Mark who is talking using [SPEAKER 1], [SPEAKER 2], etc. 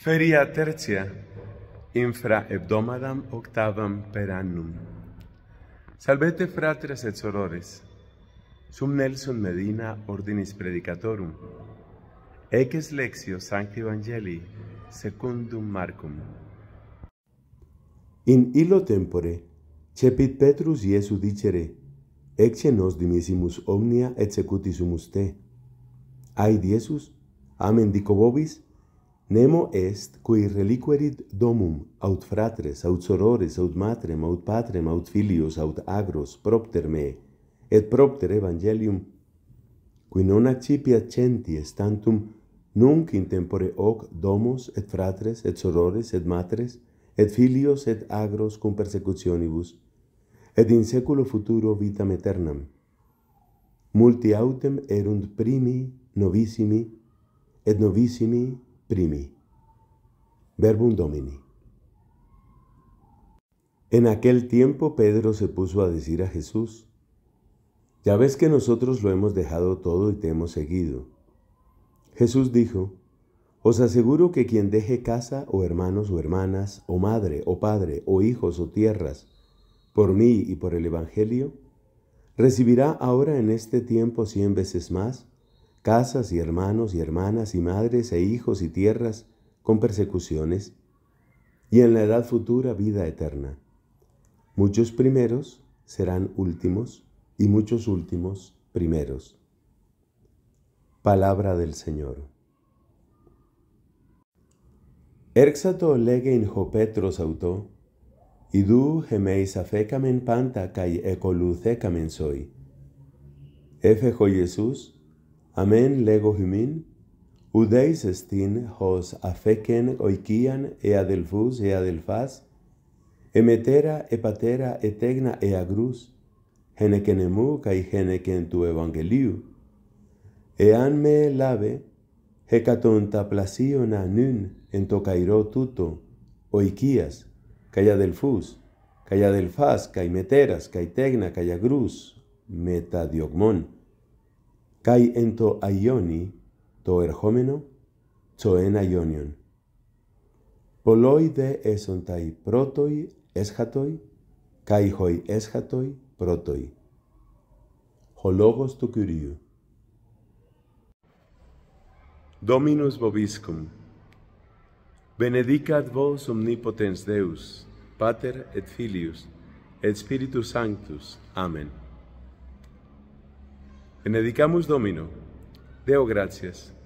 [SPEAKER 1] Feria tertia, infra hebdomadam octavam per annum. Salvete fratres et sorores, sum Nelson Medina ordinis predicatorum, eques lexio sancti evangelii secundum Marcum. In illo tempore, cepit Petrus Iesu dicere, ecce nos dimissimus omnia et secutisum te. Ai, Iesus, amen dico Nemo est qui reliquerit domum aut fratres aut sorores aut matrem aut patrem aut filios aut agros propter me et propter evangelium qui non accipi centi estantum nunc in tempore hoc domos et fratres et sorores et matres et filios et agros cum persecutionibus et in seculo futuro vita aeternam multi autem erunt primi novissimi et novissimi primi. Verbum Domini. En aquel tiempo Pedro se puso a decir a Jesús, Ya ves que nosotros lo hemos dejado todo y te hemos seguido. Jesús dijo, Os aseguro que quien deje casa o hermanos o hermanas, o madre o padre, o hijos o tierras, por mí y por el Evangelio, recibirá ahora en este tiempo cien veces más casas y hermanos y hermanas y madres e hijos y tierras con persecuciones, y en la edad futura vida eterna. Muchos primeros serán últimos y muchos últimos primeros. Palabra del Señor. Erxato lege ho Petros auto, idu gemeis afecamen panta kai ecolucecamen soi. Efejo Jesús, Amén lego humin, udeis estin hos afeken oikian e delfus e delfas, emetera epatera etegna ea grus, genekenemu kai geneken tu evangeliu. Ean me lave, hecatonta plasiona nun en tocairo tuto, oikias, calla delfus, calla delfas, kai caitegna, calla grus, diogmon. kai ento aioni to erhomeno to en aionion poloide eson tai protoi eschatoi kai hoi eschatoi protoi ho logos to kyriou dominus vobiscum benedicat vos omnipotens deus pater et filius et spiritus sanctus amen Benedicamus Domino. Deo gracias.